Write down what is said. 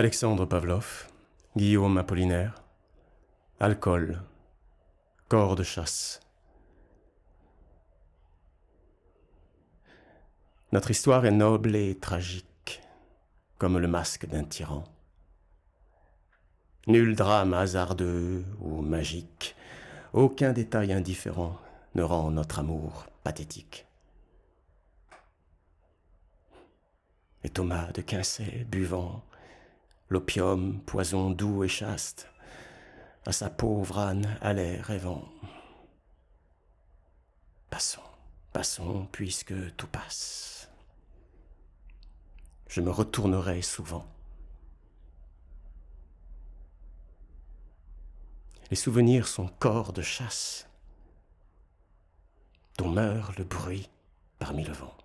Alexandre Pavlov, Guillaume Apollinaire, Alcool, Corps de chasse. Notre histoire est noble et tragique, comme le masque d'un tyran. Nul drame hasardeux ou magique, aucun détail indifférent ne rend notre amour pathétique. Et Thomas de Quincey, buvant, l'opium, poison doux et chaste, à sa pauvre âne allait rêvant. Passons, passons, puisque tout passe. Je me retournerai souvent. Les souvenirs sont corps de chasse, dont meurt le bruit parmi le vent.